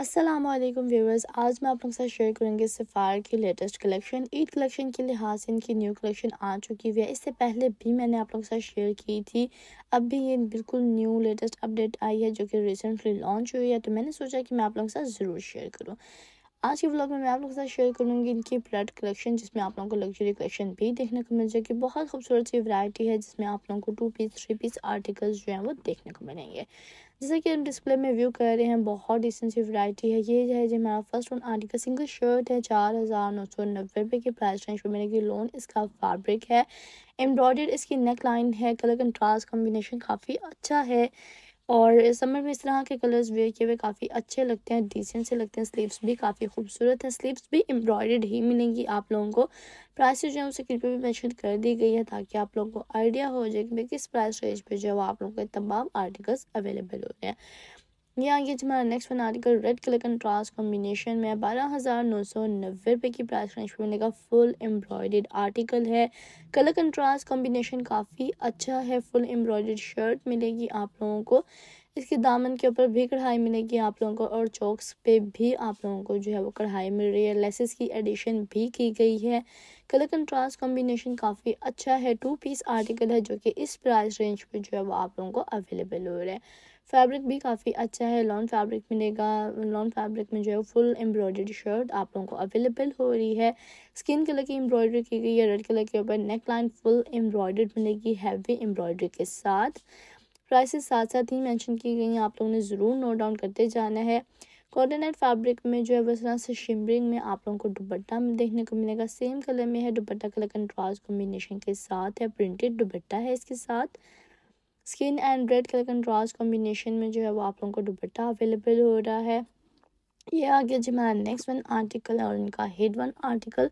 अस्सलाम वालेकुम व्यूवर्स आज मैं आप लोगों के साथ शेयर करूँगी सफ़ार की लेटेस्ट कलेक्शन ईद कलेक्शन के लिहाज से इनकी न्यू कलेक्शन आ चुकी हुई है इससे पहले भी मैंने आप लोगों के साथ शेयर की थी अब भी ये बिल्कुल न्यू लेटेस्ट अपडेट आई है जो कि रिसेंटली लॉन्च हुई है तो मैंने सोचा कि मैं आप लोगों के साथ ज़रूर शेयर करूँ आज के ब्लॉग में मैं आप लोगों के साथ शेयर करूंगी इनकी प्लेट कलेक्शन जिसमें आप लोगों को लग्जरी कलेक्शन भी देखने को मिल जाएगी बहुत खूबसूरत सी वैरायटी है जिसमें आप लोगों को two piece three piece articles जो हैं वो देखने को मिलेंगे जैसे कि हम डिस्प्ले में व्यू कर रहे हैं बहुत डिसेंट सी वैरायटी है ये है जो हमारा first one article single shirt है चार हज़ार नौ सौ नब्बे रुपये की प्राइस रेंज में मिलेगी लोन इसका फैब्रिक है एम्ब्रॉयडर्ड इसकी नेक लाइन है कलर कंट्रास्ट कॉम्बिनेशन काफ़ी अच्छा है और समर में इस तरह के कलर्स वेयर किए हुए काफ़ी अच्छे लगते हैं डिसेंट से लगते हैं स्लीव्स भी काफ़ी खूबसूरत हैं स्लीव्स भी एम्ब्रॉयड ही मिलेंगी आप लोगों को प्राइस जो है उसे क्रीपे भी मैंशन कर दी गई है ताकि आप लोगों को आइडिया हो जाए कि किस प्राइस रेंज पे जो है आप लोगों के तमाम आर्टिकल्स अवेलेबल हो रहे हैं ये आगे हमारा next one article red colour contrast combination में बारह हज़ार नौ सौ नब्बे रुपये की प्राइस रेंज में मिलेगा फुल एम्ब्रॉयड आर्टिकल है कलर कंट्रास्ट कॉम्बिनेशन काफ़ी अच्छा है फुल एम्ब्रॉयड शर्ट मिलेगी आप लोगों को इसके दामन के ऊपर भी कढ़ाई मिलेगी आप लोगों को और चौकस पे भी आप लोगों को जो है वो कढ़ाई मिल रही है लेसेस की एडिशन भी की गई है कलर कंट्रास्ट कॉम्बिनेशन काफ़ी अच्छा है टू पीस आर्टिकल है जो कि इस प्राइस रेंज पे जो है वो आप लोगों को अवेलेबल हो रहा है फैब्रिक भी काफ़ी अच्छा है लॉन फैब्रिक मिलेगा लॉन फैब्रिक में जो है फुल एम्ब्रॉयडरी शर्ट आप लोगों को अवेलेबल हो रही है स्किन कलर की एम्ब्रॉयडरी की गई है रेड कलर के ऊपर नेक लाइन फुल एम्ब्रॉयडर्ड मिलेगी हैवी एम्ब्रॉयडरी के साथ प्राइसेस साथ साथ ही मेंशन की गई हैं आप लोगों ने ज़रूर नोट डाउन करते जाना है कॉटन फैब्रिक में जो है बस तरह से शिमरिंग में आप लोगों को दुपट्टा देखने को मिलेगा सेम कलर में है दुपट्टा कलर कंट्रास्ट कॉम्बिनेशन के साथ है प्रिंटेड दुपट्टा है इसके साथ skin and red colour contrast combination में जो है वो आप लोगों को दुपट्टा अवेलेबल हो रहा है ये आ गया जी हमारा नेक्स्ट वन आर्टिकल और इनका head one article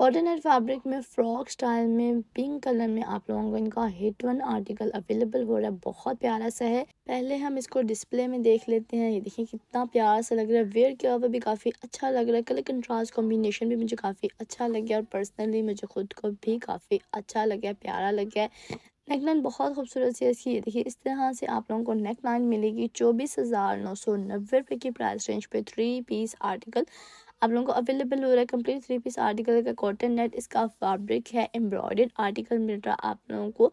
cotton and fabric में फ्रॉक स्टाइल में पिंक कलर में आप लोगों को इनका हिट वन आर्टिकल अवेलेबल हो रहा है बहुत प्यारा सा है पहले हम इसको डिस्प्ले में देख लेते हैं ये देखिए कितना प्यारा सा लग रहा है वेयर के ऊपर भी काफ़ी अच्छा लग रहा है कलर कंट्रास्ट कॉम्बिनेशन भी मुझे काफ़ी अच्छा लग गया और पर्सनली मुझे खुद को भी काफ़ी अच्छा लग गया प्यारा लग गया नेक लाइन बहुत खूबसूरत सी इसकी ये देखिए इस तरह से आप लोगों को नेक लाइन मिलेगी चौबीस हज़ार नौ सौ नब्बे रुपये की प्राइस रेंज पे थ्री पीस आर्टिकल आप लोगों को अवेलेबल हो रहा है कंप्लीट थ्री पीस आर्टिकल का कॉटन नेट इसका फैब्रिक है एम्ब्रॉयडेड आर्टिकल मिल रहा है आप लोगों को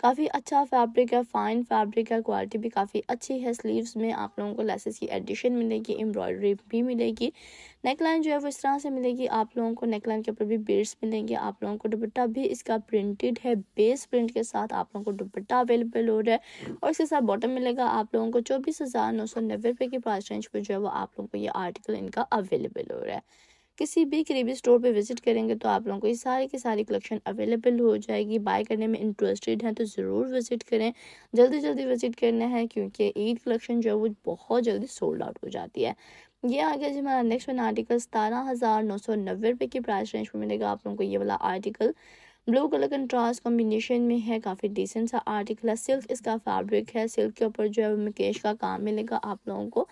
काफ़ी अच्छा फैब्रिक है फाइन फैब्रिक है क्वालिटी भी काफ़ी अच्छी है स्लीव्स में आप लोगों को लेसेस की एडिशन मिलेगी एम्ब्रॉयडरी भी मिलेगी नेकलाइन जो है वो इस तरह से मिलेगी आप लोगों को नेकलाइन के ऊपर भी बेड्स मिलेंगे आप लोगों को दुपट्टा भी इसका प्रिंटेड है बेस प्रिंट के साथ आप लोगों को दुपट्टा अवेलेबल हो रहा है और इसके साथ बॉटम मिलेगा आप लोगों को चौबीस हज़ार नौ सौ नब्बे रुपये की प्राइस रेंज पर जो है वो आप लोगों को ये आर्टिकल इनका अवेलेबल हो रहा है किसी भी करीबी स्टोर पे विजिट करेंगे तो आप लोगों को ये सारी की सारी कलेक्शन अवेलेबल हो जाएगी बाय करने में इंटरेस्टेड हैं तो ज़रूर विजिट करें जल्दी जल्दी विजिट करना है क्योंकि ईद कलेक्शन जो है वो बहुत जल्दी सोल्ड आउट हो जाती है ये आ गया जी हमारा नेक्स्ट वन आर्टिकल सतारह हज़ार नौ सौ नब्बे रुपये की प्राइस रेंज में मिलेगा आप लोगों को ये वाला article blue colour contrast combination में है काफ़ी डिसेंट सा आर्टिकल है सिल्क इसका फैब्रिक है सिल्क के ऊपर जो है वो मुकेश का काम मिलेगा आप लोगों को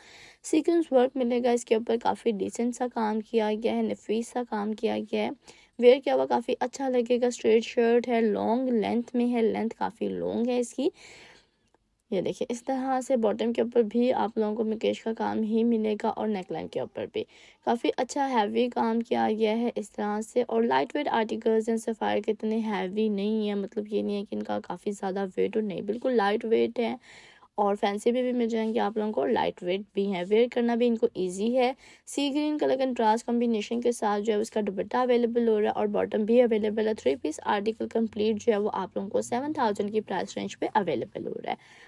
सीक्वेंस वर्क मिलेगा इसके ऊपर काफ़ी डिसेंट सा काम किया गया है नफीस सा काम किया गया है वेयर किया हुआ काफ़ी अच्छा लगेगा स्ट्रेट शर्ट है लॉन्ग लेंथ में है लेंथ काफ़ी लॉन्ग है इसकी ये देखिए इस तरह से बॉटम के ऊपर भी आप लोगों को मुकेश का काम ही मिलेगा और नेकलाइन के ऊपर भी काफ़ी अच्छा हैवी काम किया गया है इस तरह से और light weight articles and Sapphire के इतने हैवी नहीं है मतलब ये नहीं है कि इनका काफ़ी ज़्यादा वेट और नहीं बिल्कुल लाइट वेट है और फैंसी भी, भी मिल जाएंगे आप लोगों को और लाइट वेट भी हैं वेयर करना भी इनको इजी है sea green colour contrast combination के साथ जो है उसका दुपट्टा अवेलेबल हो रहा है और बॉटम भी अवेलेबल है थ्री पीस आर्टिकल कंप्लीट जो है वो आप लोगों को सेवन थाउजेंड की प्राइस रेंज पे अवेलेबल हो रहा है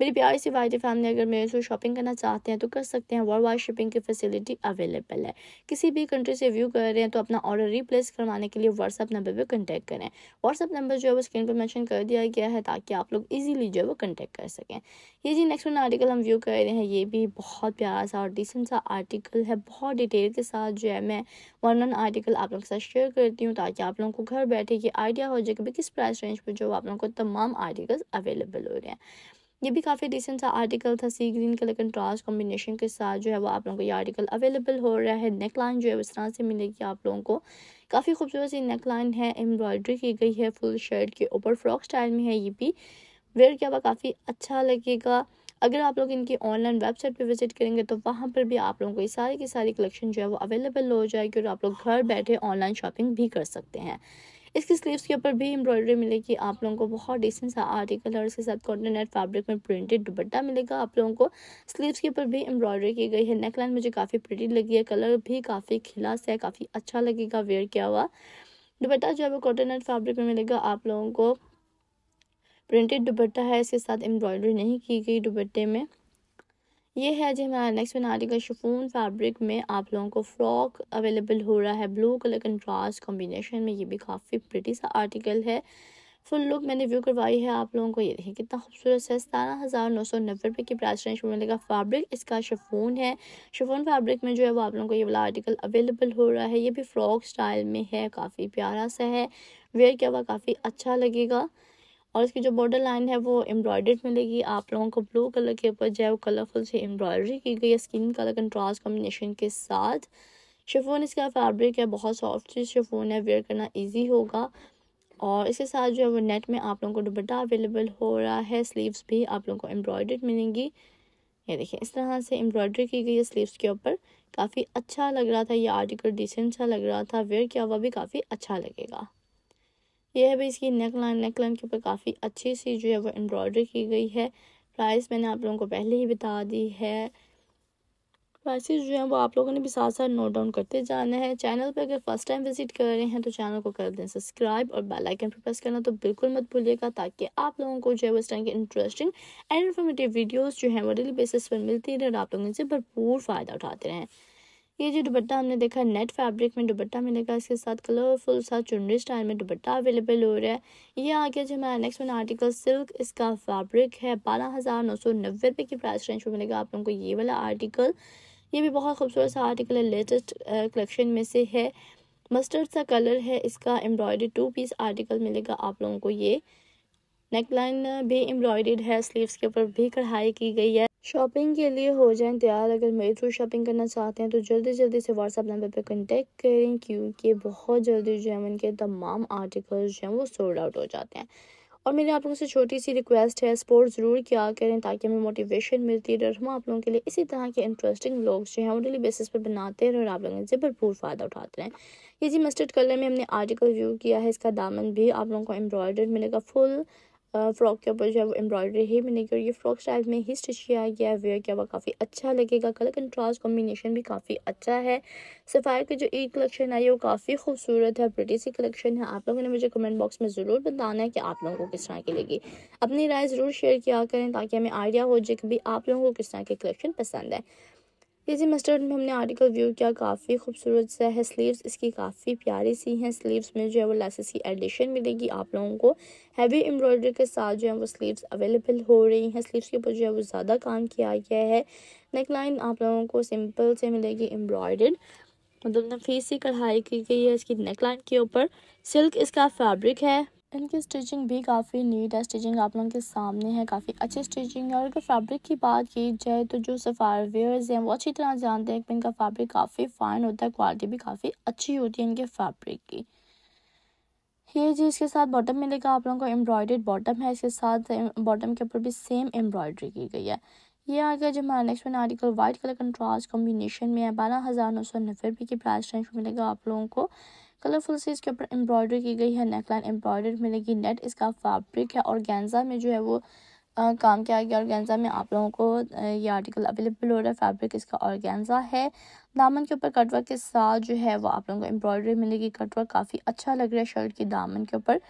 मेरी प्यारी सी वाइट फैमिली अगर मेरे से शॉपिंग करना चाहते हैं तो कर सकते हैं वर्ल्ड वाइड शिपिंग की फैसिलिटी अवेलेबल है किसी भी कंट्री से व्यू कर रहे हैं तो अपना ऑर्डर रिप्लेस करवाने के लिए व्हाट्सअप नंबर पर कॉन्टैक्ट करें व्हाट्सअप नंबर जो है वो स्क्रीन पर मैंशन कर दिया गया है ताकि आप लोग ईजिली जो है वो कॉन्टैक्ट कर सकें ये जी नेक्स्ट वन आर्टिकल हम व्यू कर रहे हैं ये भी बहुत प्यारा सा और डिसेंट सा आर्टिकल है बहुत डिटेल के साथ जो है मैं वन वन आर्टिकल आप लोगों के साथ शेयर करती हूँ ताकि आप लोगों को घर बैठे ये आइडिया हो जाए कि किस प्राइस रेंज पर जो आप लोगों को तमाम आर्टिकल्स अवेलेबल हो रहे हैं ये भी काफ़ी डिसेंट सा आर्टिकल था sea green colour contrast combination के साथ जो है वो आप लोगों को ये आर्टिकल अवेलेबल हो रहा है नेक लाइन जो है इस तरह से मिलेगी आप लोगों को काफ़ी खूबसूरत सी नेक लाइन है एम्ब्रॉयडरी की गई है फुल शर्ट के ऊपर फ्रॉक स्टाइल में है ये भी वेयर किया हुआ काफ़ी अच्छा लगेगा अगर आप लोग इनकी ऑनलाइन वेबसाइट पे विजिट करेंगे तो वहाँ पर भी आप लोगों को ये सारी की सारी कलेक्शन जो है वो अवेलेबल हो जाएगी और आप लोग घर बैठे ऑनलाइन शॉपिंग भी कर सकते हैं इसकी स्लीव्स के ऊपर भी एम्ब्रॉयडरी मिलेगी आप लोगों को बहुत डिसेंट सा आर्टिकल और इसके साथ कॉटन फैब्रिक में प्रिंटेड दुपट्टा मिलेगा आप लोगों को स्लीव्स के ऊपर भी एम्ब्रॉयडरी की गई है नेकलाइन मुझे काफ़ी प्रिटी लगी है कलर भी काफ़ी खिलास है काफ़ी अच्छा लगेगा वेयर किया हुआ दुपट्टा जो है वो कॉटन फैब्रिक में मिलेगा आप लोगों को प्रिंटेड दुपट्टा है इसके साथ एम्ब्रॉयडरी नहीं की गई दुपट्टे में ये है जी हमारा नेक्स्ट बना आर्टिकल शफून फैब्रिक में आप लोगों को फ्रॉक अवेलेबल हो रहा है ब्लू कलर कंट्रास्ट कॉम्बिनेशन में ये भी काफ़ी प्रिटी सा आर्टिकल है फुल लुक मैंने व्यू करवाई है आप लोगों को ये देखें कितना खूबसूरत है सतारह हज़ार नौ सौ नब्बे रुपये की प्राइस रेंज में मिलेगा फैब्रिक इसका शफून है शफून फैब्रिक में जो है वो आप लोगों को ये वाला आर्टिकल अवेलेबल हो रहा है ये भी फ्रॉक स्टाइल में है काफ़ी प्यारा सा है वेयर किया हुआ काफ़ी अच्छा लगेगा और इसकी जो बॉर्डर लाइन है वो एम्ब्रॉयडर्ड मिलेगी आप लोगों को ब्लू कलर के ऊपर जो है वो कलरफुल से एम्ब्रॉयडरी की गई है स्किन कलर कंट्रास्ट कॉम्बिनेशन के साथ शिफोन इसका फैब्रिक है बहुत सॉफ्ट शिफोन है वेयर करना ईजी होगा और इसके साथ जो है वो नेट में आप लोगों को दुपट्टा अवेलेबल हो रहा है स्लीव्स भी आप लोगों को एम्ब्रॉयडर्ड मिलेंगी ये देखिए इस तरह से एम्ब्रॉयडरी की गई है स्लीव्स के ऊपर काफ़ी अच्छा लग रहा था ये आर्टिकल डिसेंट सा लग रहा था वेयर किया हुआ भी काफ़ी अच्छा लगेगा ये है भाई इसकी नेक लाइन नेक लाइन के ऊपर काफ़ी अच्छी सी जो है वो एम्ब्रॉयडरी की गई है प्राइस मैंने आप लोगों को पहले ही बता दी है प्राइसेस जो हैं वो आप लोगों ने भी साथ साथ नोट डाउन करते जाना है चैनल पर अगर फर्स्ट टाइम विजिट कर रहे हैं तो चैनल को कर दें सब्सक्राइब और बेल आइकन पर प्रेस करना तो बिल्कुल मत भूलिएगा ताकि आप लोगों को जो है वो इस तरह के इंटरेस्टिंग एंड इन्फॉर्मेटिव वीडियोज़ जो हैं वो डेली बेसिस पर मिलती रहें और आप लोग इनसे भरपूर फ़ायदा उठाते रहें ये जो दुपट्टा हमने देखा नेट फैब्रिक में दुपट्टा मिलेगा इसके साथ कलरफुल सा चुनरी स्टाइल में दुपट्टा अवेलेबल हो रहा है ये आगे जो हमारा नेक्स्ट वन आर्टिकल सिल्क इसका फैब्रिक है बारह हज़ार नौ सौ नब्बे रुपये की प्राइस रेंज में मिलेगा आप लोगों को ये वाला आर्टिकल ये भी बहुत खूबसूरत सा आर्टिकल है लेटेस्ट कलेक्शन में से है मस्टर्ड सा कलर है इसका एम्ब्रॉयडरी टू पीस आर्टिकल मिलेगा आप लोगों को ये नेकलाइन भी एम्ब्रॉयड है स्लीव्स के ऊपर भी कढ़ाई की गई है शॉपिंग के लिए हो जाएं तैयार अगर मेरे थ्रू शॉपिंग करना चाहते हैं तो जल्दी जल्दी से व्हाट्सअप नंबर पे कॉन्टेक्ट करें क्योंकि बहुत जल्दी जो है उनके तमाम आर्टिकल्स जो हैं वो सोल्ड आउट हो जाते हैं और मेरी आप लोगों से छोटी सी रिक्वेस्ट है स्पोर्ट ज़रूर किया करें ताकि हमें मोटिवेशन मिलती है और हम आप लोगों के लिए इसी तरह के इंटरेस्टिंग ब्लॉग्स जो हैं वो डेली बेसिस पर बनाते रहें और आप लोगों से भरपूर फ़ायदा उठाते रहें ये जी मस्टर्ड कलर में हमने आर्टिकल व्यू किया है इसका दामन भी आप लोगों को एम्ब्रॉयडर्ड मिलेगा फुल फ्रॉक के ऊपर जो है वो एम्ब्रॉयडरी ही मिलेगी और ये फ्रॉक स्टाइल में ही स्टिच किया गया है वेयर किया हुआ काफ़ी अच्छा लगेगा कलर कंट्रास्ट कॉम्बिनेशन भी काफ़ी अच्छा है सफ़ायर का जो ई कलेक्शन है वो काफ़ी खूबसूरत है प्रिटी सी कलेक्शन है आप लोगों ने मुझे कमेंट बॉक्स में ज़रूर बताना है कि आप लोगों को किस तरह की लगी अपनी राय ज़रूर शेयर किया करें ताकि हमें आइडिया हो जाए कि भी आप लोगों को किस तरह के कलेक्शन पसंद है इसी मस्टर्ड में हमने आर्टिकल व्यू किया काफ़ी खूबसूरत सा है स्लीव्स इसकी काफ़ी प्यारी सी हैं स्लीव्स में जो है वो लेसेस की एडिशन मिलेगी आप लोगों को हैवी एम्ब्रॉयडरी के साथ जो है वो स्लीव्स अवेलेबल हो रही हैं स्लीव्स के ऊपर जो है वो ज़्यादा काम किया गया है नेक लाइन आप लोगों को सिंपल से मिलेगी एम्ब्रॉयडर्ड मतलब फीस ही कढ़ाई की गई है इसकी नेक लाइन के ऊपर सिल्क इसका फैब्रिक है इनकी स्टिचिंग भी काफ़ी नीट है स्टिचिंग आप लोगों के सामने है काफ़ी अच्छी स्टिचिंग है और अगर फैब्रिक की बात की जाए तो जो सफ़ार हैं वो अच्छी तरह जानते हैं कि इनका फैब्रिक काफ़ी फ़ाइन होता है क्वालिटी भी काफ़ी अच्छी होती है इनके फैब्रिक की ये जी इसके साथ बॉटम मिलेगा आप लोगों को एम्ब्रॉयडेड बॉटम है इसके साथ बॉटम के ऊपर भी सेम एम्ब्रॉयडरी की गई है ये आ गया जो हमारा next one article white colour contrast combination में है बारह हज़ार नौ सौ नब्बे रुपये की प्राइस रेंज मिलेगा आप लोगों को कलरफुल से इसके ऊपर एम्ब्रॉयडरी की गई है नेकलाइन एम्ब्रॉयडरी मिलेगी नेट इसका फैब्रिक है और गेंजा में जो है वो आ, काम किया गया और गेंजा में आप लोगों को ये आर्टिकल अवेलेबल हो रहा है फैब्रिक इसका गेंजा है दामन के ऊपर कटवर्क के साथ जो है वो आप लोगों को एम्ब्रॉयडरी मिलेगी कटवर्क काफ़ी अच्छा लग रहा है शर्ट की दामन के ऊपर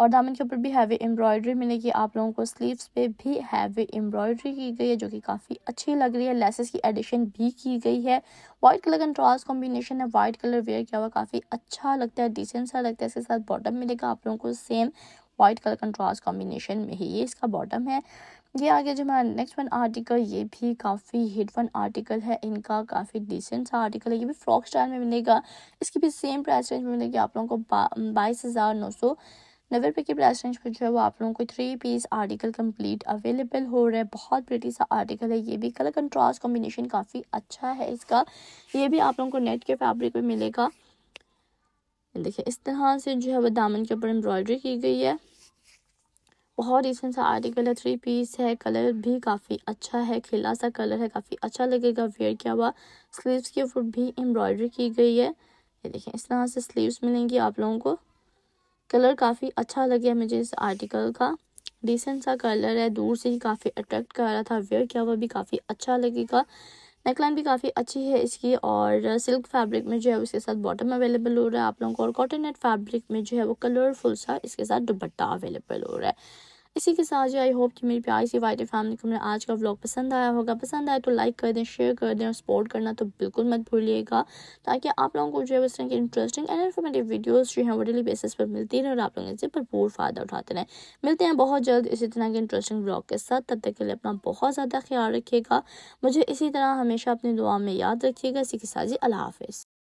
और दामन के ऊपर भी हैवी एम्ब्रॉयडरी मिलेगी आप लोगों को स्लीव्स पे भी हैवी एम्ब्रॉयडरी की गई है जो कि काफ़ी अच्छी लग रही है लेसेस की एडिशन भी की गई है वाइट कलर कंट्रास्ट कॉम्बिनेशन है वाइट कलर वेयर किया हुआ काफ़ी अच्छा लगता है डिसेंट सा लगता है इसके साथ बॉटम मिलेगा आप लोगों को same white colour contrast combination में ही ये इसका बॉटम है ये आगे जो हमारा नेक्स्ट वन आर्टिकल ये भी काफ़ी हिट वन आर्टिकल है इनका काफ़ी डिसेंट सा आर्टिकल है ये भी फ्रॉक स्टाइल में मिलेगा इसकी भी सेम प्राइस रेंज में मिलेगी आप लोगों को बाईस हज़ार नौ सौ नवे पे की प्राइस रेंज पर जो है वो आप लोगों को three piece article complete available हो रहा है बहुत ब्रिटी सा आर्टिकल है ये भी कलर कंट्रास्ट कॉम्बिनेशन काफ़ी अच्छा है इसका ये भी आप लोगों को नेट के फैब्रिक में मिलेगा देखिए इस तरह से जो है वो दामन के ऊपर एम्ब्रॉयडरी की गई है बहुत डिसेंट सा आर्टिकल है थ्री पीस है कलर भी काफ़ी अच्छा है खिला सा कलर है काफ़ी अच्छा लगेगा वेयर किया हुआ स्लीव्स के ऊपर भी एम्ब्रॉयडरी की गई है ये देखिए इस तरह से स्लीव्स मिलेंगी आप लोगों को कलर काफ़ी अच्छा लगे मुझे इस आर्टिकल का डिसेंट सा कलर है दूर से ही काफ़ी अट्रैक्ट कर रहा था वेयर किया हुआ भी काफ़ी अच्छा लगेगा नेकलाइन भी काफ़ी अच्छी है इसकी और सिल्क फैब्रिक में जो है उसके साथ बॉटम अवेलेबल हो रहा है आप लोगों को और कॉटन नेट फैब्रिक में जो है वो कलरफुल सा इसके साथ दुपट्टा अवेलेबल हो रहा है इसी के साथ जी आई होप कि मेरी प्यारी सी वाइट फैमिली को मेरा आज का व्लॉग पसंद आया होगा पसंद आया तो लाइक कर दें शेयर कर दें और सपोर्ट करना तो बिल्कुल मत भूलिएगा ताकि आप लोगों को जो है उस तरह की इंटरेस्टिंग एंड इन्फॉर्मेटिव वीडियोज़ जो हैं वो डेली बेसिस पर मिलती रहे और आप लोग इनसे भरपूर फ़ायदा उठाते रहें मिलते हैं बहुत जल्द इसी तरह के इंटरेस्टिंग ब्लॉग के साथ तब तक के लिए अपना बहुत ज़्यादा ख्याल रखिएगा मुझे इसी तरह हमेशा अपनी दुआ में याद रखिएगा इसी के साथ जी अल्लाह हाफिज़